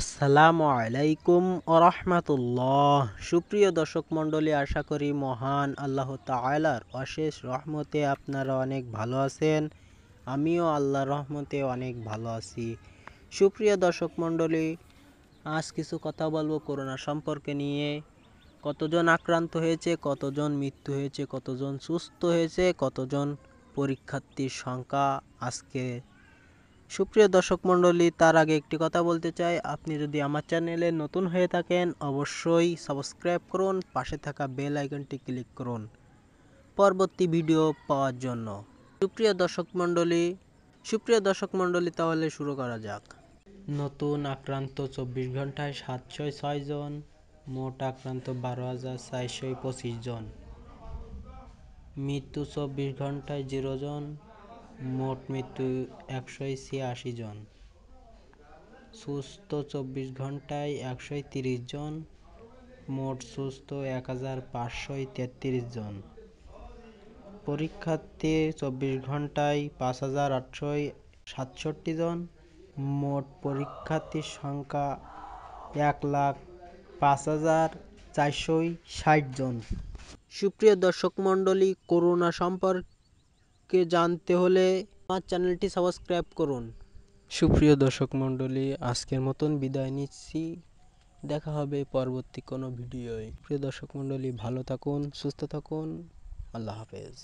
আসসালামু আলাইকুম ও রহমাতুল্লাহ সুপ্রিয় দর্শক মণ্ডলী আশা করি মহান আল্লাহ তালার অশেষ রহমতে আপনারা অনেক ভালো আছেন আমিও আল্লাহ রহমতে অনেক ভালো আছি সুপ্রিয় দর্শক মণ্ডলী আজ কিছু কথা বলবো করোনা সম্পর্কে নিয়ে কতজন আক্রান্ত হয়েছে কতজন মৃত্যু হয়েছে কতজন সুস্থ হয়েছে কতজন পরীক্ষার্থীর সংখ্যা আজকে সুপ্রিয় দর্শক মণ্ডলী তার আগে একটি কথা বলতে চাই আপনি যদি আমার চ্যানেলে নতুন হয়ে থাকেন অবশ্যই সাবস্ক্রাইব করুন পাশে থাকা বেল আইকনটি ক্লিক করুন পরবর্তী ভিডিও পাওয়ার জন্য সুপ্রিয় দর্শক মণ্ডলী সুপ্রিয় দর্শক মণ্ডলী তাহলে শুরু করা যাক নতুন আক্রান্ত চব্বিশ ঘন্টায় সাতশো ছয় জন মোট আক্রান্ত বারো হাজার চারশো পঁচিশ জন মৃত্যু চব্বিশ ঘন্টায় জিরো জন মোট মৃত্যু একশোই ছিয়াশি জন সুস্থ চব্বিশ ঘন্টায় একশোই তিরিশ জন মোট সুস্থ এক হাজার পাঁচশোই তেত্রিশ জন পরীক্ষার্থী চব্বিশ ঘন্টায় পাঁচ হাজার আটশোই সাতষট্টি জন মোট পরীক্ষার্থীর সংখ্যা এক লাখ পাঁচ হাজার চারশোই ষাট জন সুপ্রিয় দর্শক মণ্ডলী করোনা সম্পর্কে সম্পর্কে জানতে হলে আমার চ্যানেলটি সাবস্ক্রাইব করুন সুপ্রিয় দর্শক মণ্ডলী আজকের মতন বিদায় নিচ্ছি দেখা হবে পরবর্তী কোনো ভিডিওয় প্রিয় দর্শক মণ্ডলী ভালো থাকুন সুস্থ থাকুন আল্লাহ হাফেজ